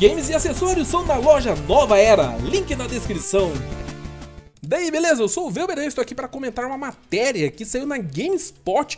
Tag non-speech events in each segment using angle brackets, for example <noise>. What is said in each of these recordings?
games e acessórios são na loja Nova Era, link na descrição. Daí, beleza? Eu sou o Velber e estou aqui para comentar uma matéria que saiu na GameSpot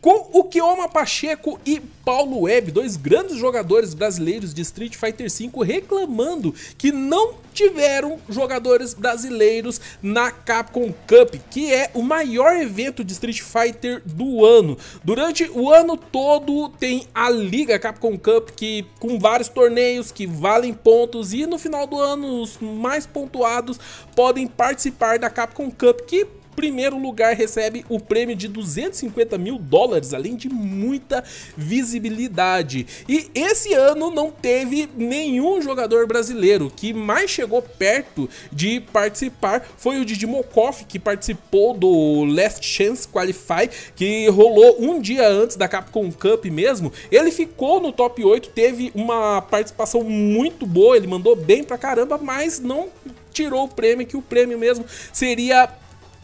com o Kioma Pacheco e Paulo Web, dois grandes jogadores brasileiros de Street Fighter V, reclamando que não tiveram jogadores brasileiros na Capcom Cup, que é o maior evento de Street Fighter do ano. Durante o ano todo tem a Liga Capcom Cup, que com vários torneios que valem pontos, e no final do ano os mais pontuados podem participar da Capcom Cup, que primeiro lugar recebe o prêmio de 250 mil dólares, além de muita visibilidade. E esse ano não teve nenhum jogador brasileiro que mais chegou perto de participar. Foi o Didi Mokoff, que participou do Last Chance Qualify, que rolou um dia antes da Capcom Cup mesmo. Ele ficou no top 8, teve uma participação muito boa, ele mandou bem pra caramba, mas não tirou o prêmio, que o prêmio mesmo seria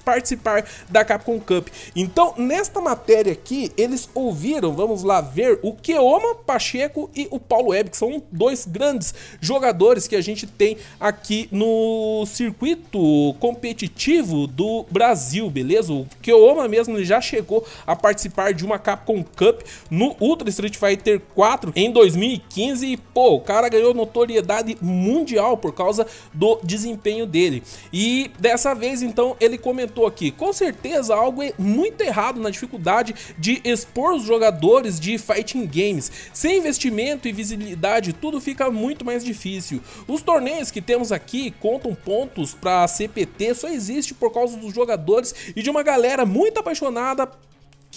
participar da Capcom Cup. Então, nesta matéria aqui, eles ouviram, vamos lá ver, o Keoma Pacheco e o Paulo Web, que são dois grandes jogadores que a gente tem aqui no circuito competitivo do Brasil, beleza? O Keoma mesmo já chegou a participar de uma Capcom Cup no Ultra Street Fighter 4 em 2015 e, pô, o cara ganhou notoriedade mundial por causa do desempenho dele. E dessa vez, então, ele comentou estou aqui? Com certeza algo é muito errado na dificuldade de expor os jogadores de fighting games. Sem investimento e visibilidade, tudo fica muito mais difícil. Os torneios que temos aqui contam pontos para a CPT, só existe por causa dos jogadores e de uma galera muito apaixonada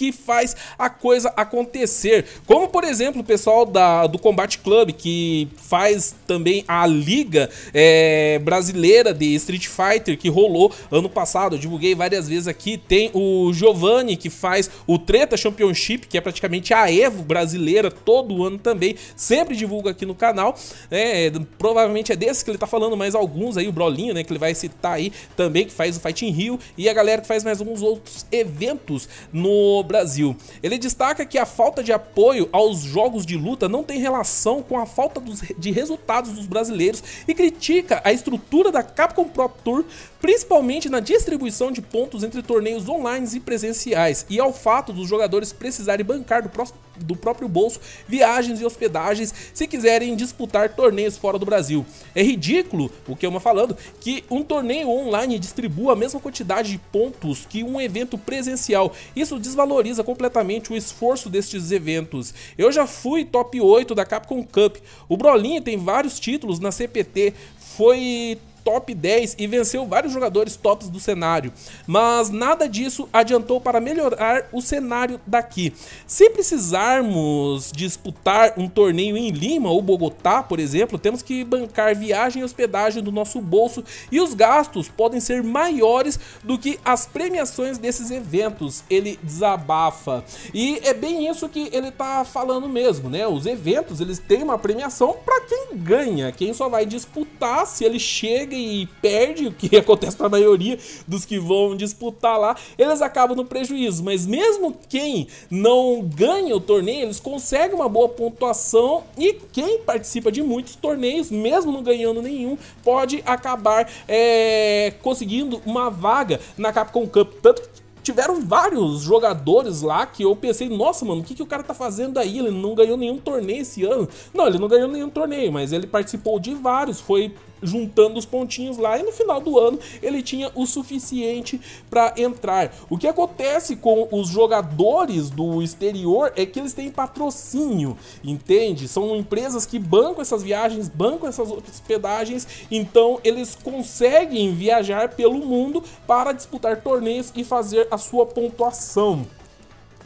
que faz a coisa acontecer. Como, por exemplo, o pessoal da, do Combat Club, que faz também a liga é, brasileira de Street Fighter, que rolou ano passado. Eu divulguei várias vezes aqui. Tem o Giovanni, que faz o Treta Championship, que é praticamente a Evo brasileira, todo ano também. Sempre divulga aqui no canal. É, provavelmente é desse que ele tá falando, mas alguns aí, o Brolinho, né, que ele vai citar aí também, que faz o Fighting Rio. E a galera que faz mais alguns outros eventos no Brasil. Ele destaca que a falta de apoio aos jogos de luta não tem relação com a falta dos, de resultados dos brasileiros e critica a estrutura da Capcom Pro Tour, principalmente na distribuição de pontos entre torneios online e presenciais, e ao fato dos jogadores precisarem bancar do próximo do próprio bolso viagens e hospedagens se quiserem disputar torneios fora do Brasil. É ridículo, o que eu é estou falando, que um torneio online distribua a mesma quantidade de pontos que um evento presencial. Isso desvaloriza completamente o esforço destes eventos. Eu já fui top 8 da Capcom Cup. O Brolin tem vários títulos na CPT. Foi top 10 e venceu vários jogadores tops do cenário, mas nada disso adiantou para melhorar o cenário daqui. Se precisarmos disputar um torneio em Lima ou Bogotá, por exemplo, temos que bancar viagem e hospedagem do nosso bolso e os gastos podem ser maiores do que as premiações desses eventos. Ele desabafa. E é bem isso que ele tá falando mesmo, né? Os eventos, eles têm uma premiação para quem ganha, quem só vai disputar se ele chega e perde, o que <laughs> acontece para a maioria dos que vão disputar lá, eles acabam no prejuízo. Mas mesmo quem não ganha o torneio, eles conseguem uma boa pontuação e quem participa de muitos torneios, mesmo não ganhando nenhum, pode acabar é, conseguindo uma vaga na Capcom Cup. Tanto que tiveram vários jogadores lá que eu pensei, nossa, mano, o que, que o cara tá fazendo aí? Ele não ganhou nenhum torneio esse ano. Não, ele não ganhou nenhum torneio, mas ele participou de vários, foi juntando os pontinhos lá e no final do ano ele tinha o suficiente para entrar. O que acontece com os jogadores do exterior é que eles têm patrocínio, entende? São empresas que bancam essas viagens, bancam essas hospedagens, então eles conseguem viajar pelo mundo para disputar torneios e fazer a sua pontuação.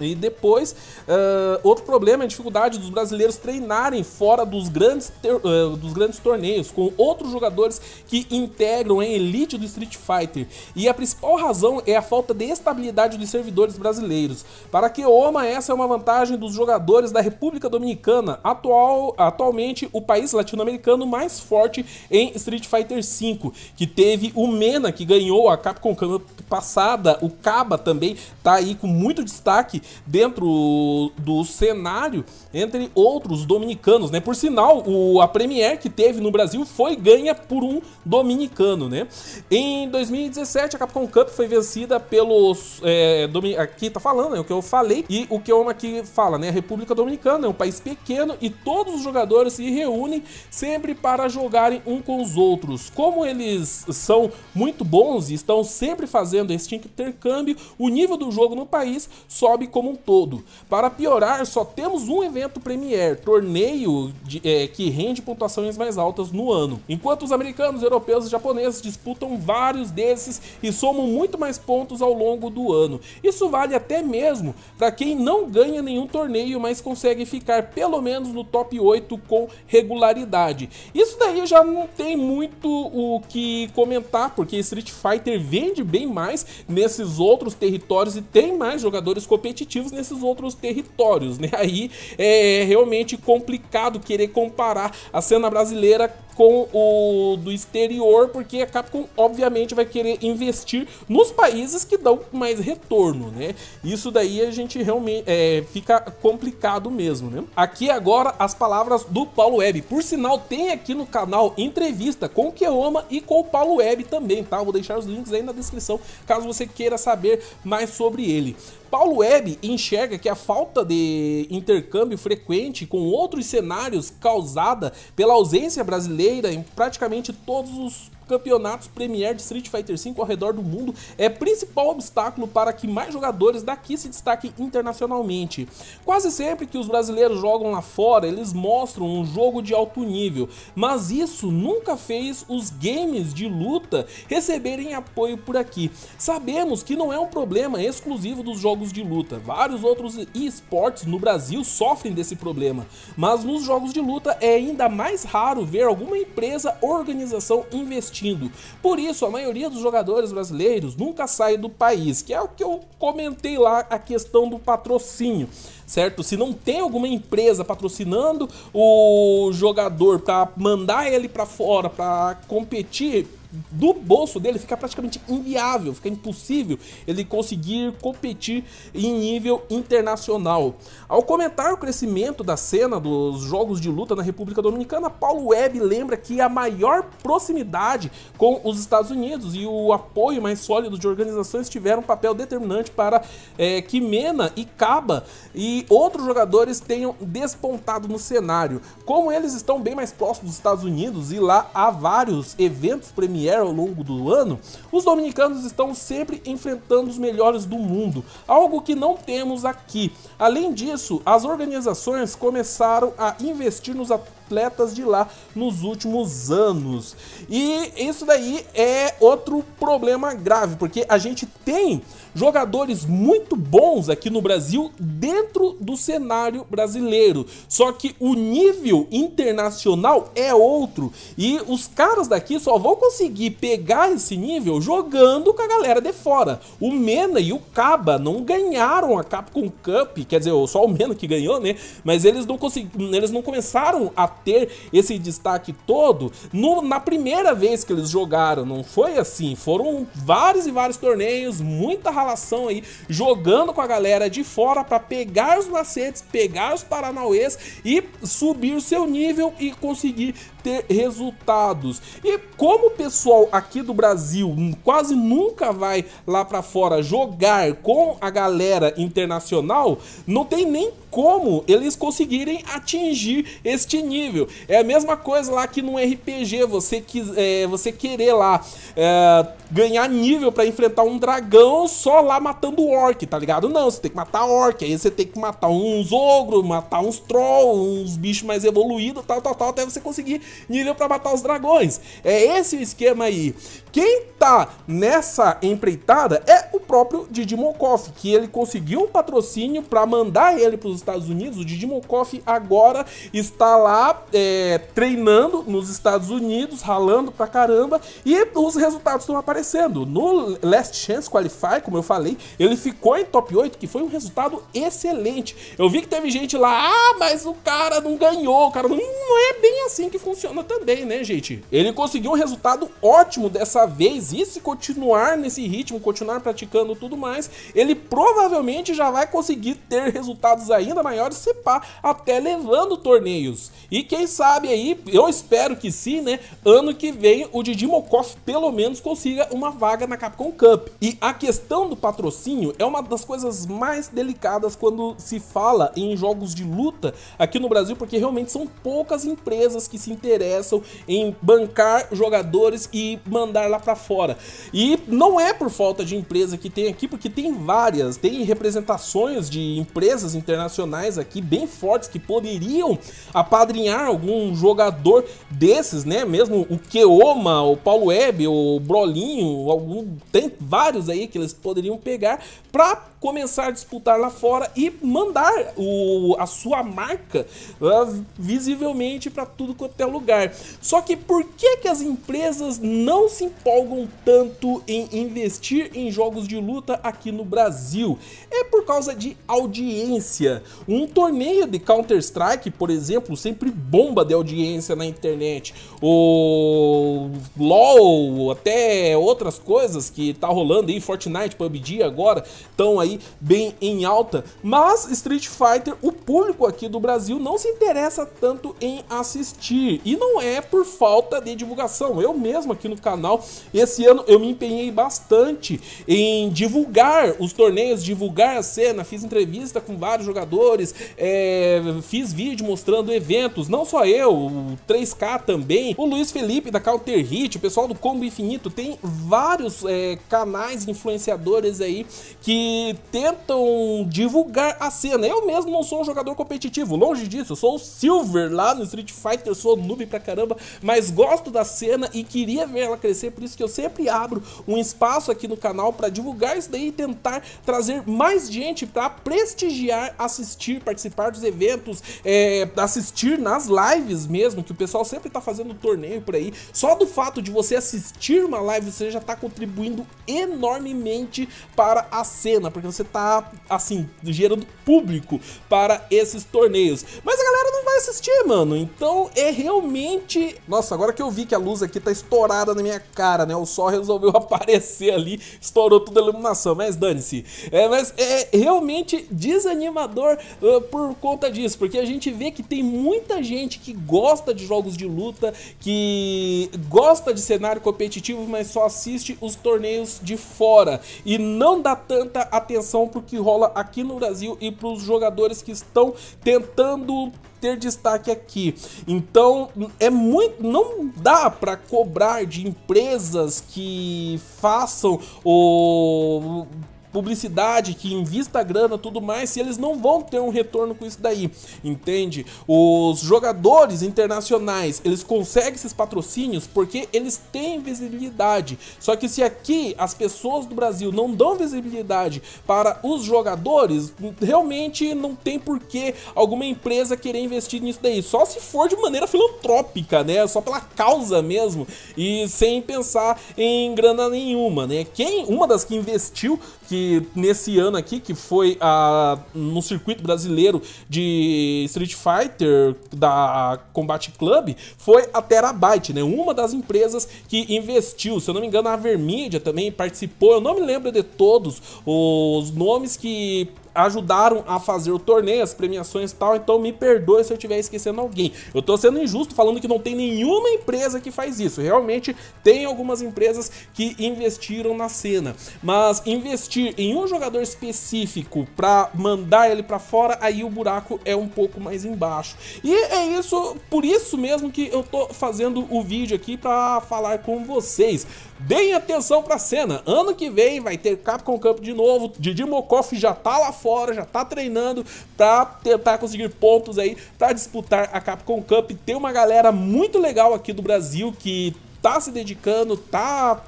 E depois, uh, outro problema é a dificuldade dos brasileiros treinarem fora dos grandes, ter, uh, dos grandes torneios, com outros jogadores que integram a elite do Street Fighter. E a principal razão é a falta de estabilidade dos servidores brasileiros. Para que Oma, essa é uma vantagem dos jogadores da República Dominicana, atual, atualmente o país latino-americano mais forte em Street Fighter V, que teve o Mena, que ganhou a Capcom Cup passada, o Caba também está aí com muito destaque dentro do cenário entre outros dominicanos, né? Por sinal, o, a Premier que teve no Brasil foi ganha por um dominicano, né? Em 2017, a Capcom Cup foi vencida pelos. É, aqui tá falando, é O que eu falei e o que homem aqui fala, né? A República Dominicana é um país pequeno e todos os jogadores se reúnem sempre para jogarem um com os outros. Como eles são muito bons e estão sempre fazendo este intercâmbio, o nível do jogo no país sobe como um todo. Para piorar, só temos um evento Premier, torneio de, é, que rende pontuações mais altas no ano. Enquanto os americanos, europeus e japoneses disputam vários desses e somam muito mais pontos ao longo do ano. Isso vale até mesmo para quem não ganha nenhum torneio, mas consegue ficar pelo menos no top 8 com regularidade. Isso daí já não tem muito o que comentar, porque Street Fighter vende bem mais nesses outros territórios e tem mais jogadores competitivos competitivos nesses outros territórios, né? Aí é realmente complicado querer comparar a cena brasileira com o do exterior, porque a Capcom obviamente vai querer investir nos países que dão mais retorno, né? Isso daí a gente realmente é, fica complicado mesmo, né? Aqui agora as palavras do Paulo Web. Por sinal, tem aqui no canal entrevista com o Keoma e com o Paulo Web também, tá? Vou deixar os links aí na descrição, caso você queira saber mais sobre ele. Paulo Web enxerga que a falta de intercâmbio frequente com outros cenários causada pela ausência brasileira em praticamente todos os campeonatos Premier de Street Fighter V ao redor do mundo é principal obstáculo para que mais jogadores daqui se destaquem internacionalmente. Quase sempre que os brasileiros jogam lá fora, eles mostram um jogo de alto nível, mas isso nunca fez os games de luta receberem apoio por aqui. Sabemos que não é um problema exclusivo dos jogos de luta, vários outros esportes no Brasil sofrem desse problema, mas nos jogos de luta é ainda mais raro ver alguma empresa ou organização investir investindo. Por isso, a maioria dos jogadores brasileiros nunca sai do país, que é o que eu comentei lá a questão do patrocínio, certo? Se não tem alguma empresa patrocinando o jogador para mandar ele para fora para competir, do bolso dele fica praticamente inviável, fica impossível ele conseguir competir em nível internacional. Ao comentar o crescimento da cena dos jogos de luta na República Dominicana, Paulo Webb lembra que a maior proximidade com os Estados Unidos e o apoio mais sólido de organizações tiveram um papel determinante para é, que Mena e Caba e outros jogadores tenham despontado no cenário. Como eles estão bem mais próximos dos Estados Unidos e lá há vários eventos premiados Premier ao longo do ano, os dominicanos estão sempre enfrentando os melhores do mundo, algo que não temos aqui. Além disso, as organizações começaram a investir nos atores atletas de lá nos últimos anos. E isso daí é outro problema grave, porque a gente tem jogadores muito bons aqui no Brasil dentro do cenário brasileiro. Só que o nível internacional é outro e os caras daqui só vão conseguir pegar esse nível jogando com a galera de fora. O Mena e o Caba não ganharam a Capcom Cup, quer dizer, só o Mena que ganhou, né? Mas eles não conseguiram, eles não começaram a ter esse destaque todo no, na primeira vez que eles jogaram. Não foi assim. Foram vários e vários torneios, muita relação aí, jogando com a galera de fora para pegar os macetes, pegar os paranauês e subir o seu nível e conseguir ter resultados. E como o pessoal aqui do Brasil quase nunca vai lá para fora jogar com a galera internacional, não tem nem como eles conseguirem atingir este nível. É a mesma coisa lá que no RPG, você, que é, você querer lá é, ganhar nível para enfrentar um dragão só lá matando orc, tá ligado? Não, você tem que matar orc, aí você tem que matar uns ogro, matar uns trolls uns bichos mais evoluídos, tal, tal, tal, até você conseguir nível é para matar os dragões. É esse o esquema aí. Quem tá nessa empreitada é o próprio Didi Mokoff, que ele conseguiu um patrocínio para mandar ele para os Estados Unidos. O Didi Mokoff agora está lá é, treinando nos Estados Unidos, ralando pra caramba, e os resultados estão aparecendo. No Last Chance Qualify, como eu falei, ele ficou em top 8, que foi um resultado excelente. Eu vi que teve gente lá, ah, mas o cara não ganhou, o cara não, não é bem assim que funciona funciona também, né, gente? Ele conseguiu um resultado ótimo dessa vez e se continuar nesse ritmo, continuar praticando tudo mais, ele provavelmente já vai conseguir ter resultados ainda maiores, se pá, até levando torneios. E quem sabe aí, eu espero que sim, né? Ano que vem o Didi Mokoff pelo menos consiga uma vaga na Capcom Cup. E a questão do patrocínio é uma das coisas mais delicadas quando se fala em jogos de luta aqui no Brasil, porque realmente são poucas empresas que se interessam interessam em bancar jogadores e mandar lá para fora. E não é por falta de empresa que tem aqui, porque tem várias, tem representações de empresas internacionais aqui bem fortes que poderiam apadrinhar algum jogador desses, né? Mesmo o Keoma, o Paulo Web, o Brolinho, algum tem vários aí que eles poderiam pegar para começar a disputar lá fora e mandar o, a sua marca uh, visivelmente para tudo quanto é lugar. Só que por que, que as empresas não se empolgam tanto em investir em jogos de luta aqui no Brasil? É por causa de audiência. Um torneio de Counter-Strike, por exemplo, sempre bomba de audiência na internet. O LoL, até outras coisas que tá rolando aí, Fortnite, PUBG agora, estão aí bem em alta. Mas Street Fighter, o público aqui do Brasil não se interessa tanto em assistir. E não é por falta de divulgação. Eu mesmo aqui no canal, esse ano eu me empenhei bastante em divulgar os torneios, divulgar a cena, fiz entrevista com vários jogadores, é, fiz vídeo mostrando eventos, não só eu, o 3K também, o Luiz Felipe da Counter Hit, o pessoal do Combo Infinito, tem vários é, canais influenciadores aí que tentam divulgar a cena. Eu mesmo não sou um jogador competitivo, longe disso, eu sou o Silver lá no Street Fighter, sou noob pra caramba, mas gosto da cena e queria ver ela crescer, por isso que eu sempre abro um espaço aqui no canal para divulgar isso daí e tentar trazer mais gente para prestigiar, assistir, participar dos eventos, é, assistir nas lives mesmo, que o pessoal sempre tá fazendo torneio por aí. Só do fato de você assistir uma live, você já tá contribuindo enormemente para a cena, porque você tá, assim, gerando público para esses torneios. Mas a galera não vai assistir, mano. Então é realmente. Nossa, agora que eu vi que a luz aqui tá estourada na minha cara, né? O sol resolveu <laughs> aparecer ali, estourou toda a iluminação, mas dane-se. É, mas é realmente desanimador uh, por conta disso, porque a gente vê que tem muita gente que gosta de jogos de luta, que gosta de cenário competitivo, mas só assiste os torneios de fora e não dá tanta atenção atenção para o que rola aqui no Brasil e para os jogadores que estão tentando ter destaque aqui. Então, é muito não dá para cobrar de empresas que façam o publicidade, que invista grana, tudo mais, se eles não vão ter um retorno com isso daí, entende? Os jogadores internacionais, eles conseguem esses patrocínios porque eles têm visibilidade. Só que se aqui as pessoas do Brasil não dão visibilidade para os jogadores, realmente não tem porquê alguma empresa querer investir nisso daí, só se for de maneira filantrópica, né? Só pela causa mesmo e sem pensar em grana nenhuma, né? Quem uma das que investiu que nesse ano aqui, que foi a, ah, no circuito brasileiro de Street Fighter da Combat Club, foi a Terabyte, né? Uma das empresas que investiu, se eu não me engano, a Vermídia também participou. Eu não me lembro de todos os nomes que ajudaram a fazer o torneio, as premiações e tal, então me perdoe se eu estiver esquecendo alguém. Eu tô sendo injusto falando que não tem nenhuma empresa que faz isso. Realmente tem algumas empresas que investiram na cena, mas investir em um jogador específico para mandar ele para fora, aí o buraco é um pouco mais embaixo. E é isso, por isso mesmo que eu tô fazendo o vídeo aqui para falar com vocês. Deem atenção pra cena. Ano que vem vai ter Capcom Cup de novo. Didi Mokoff já tá lá fora, já tá treinando pra tentar conseguir pontos aí pra disputar a Capcom Cup. Tem uma galera muito legal aqui do Brasil que tá se dedicando, tá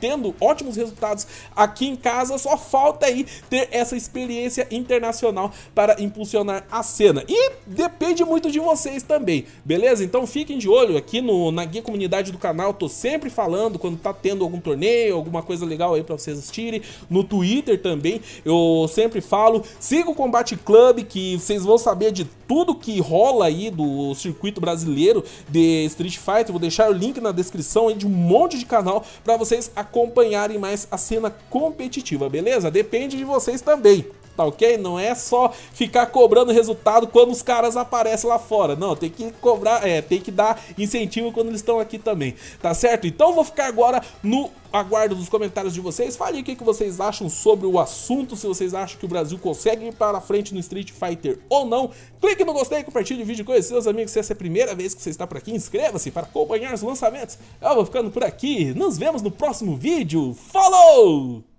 tendo ótimos resultados aqui em casa, só falta aí ter essa experiência internacional para impulsionar a cena. E depende muito de vocês também, beleza? Então fiquem de olho aqui no, na guia comunidade do canal, tô sempre falando quando tá tendo algum torneio, alguma coisa legal aí para vocês assistirem. No Twitter também eu sempre falo, siga o Combate Club que vocês vão saber de tudo que rola aí do circuito brasileiro de Street Fighter. Vou deixar o link na descrição aí de um monte de canal para vocês acompanharem acompanharem mais a cena competitiva, beleza? Depende de vocês também tá ok? Não é só ficar cobrando resultado quando os caras aparecem lá fora. Não, tem que cobrar, é, tem que dar incentivo quando eles estão aqui também, tá certo? Então vou ficar agora no aguardo dos comentários de vocês. Fale o que, que vocês acham sobre o assunto, se vocês acham que o Brasil consegue ir para frente no Street Fighter ou não. Clique no gostei, compartilhe o vídeo com seus amigos. Se essa é a primeira vez que você está por aqui, inscreva-se para acompanhar os lançamentos. Eu vou ficando por aqui. Nos vemos no próximo vídeo. Falou!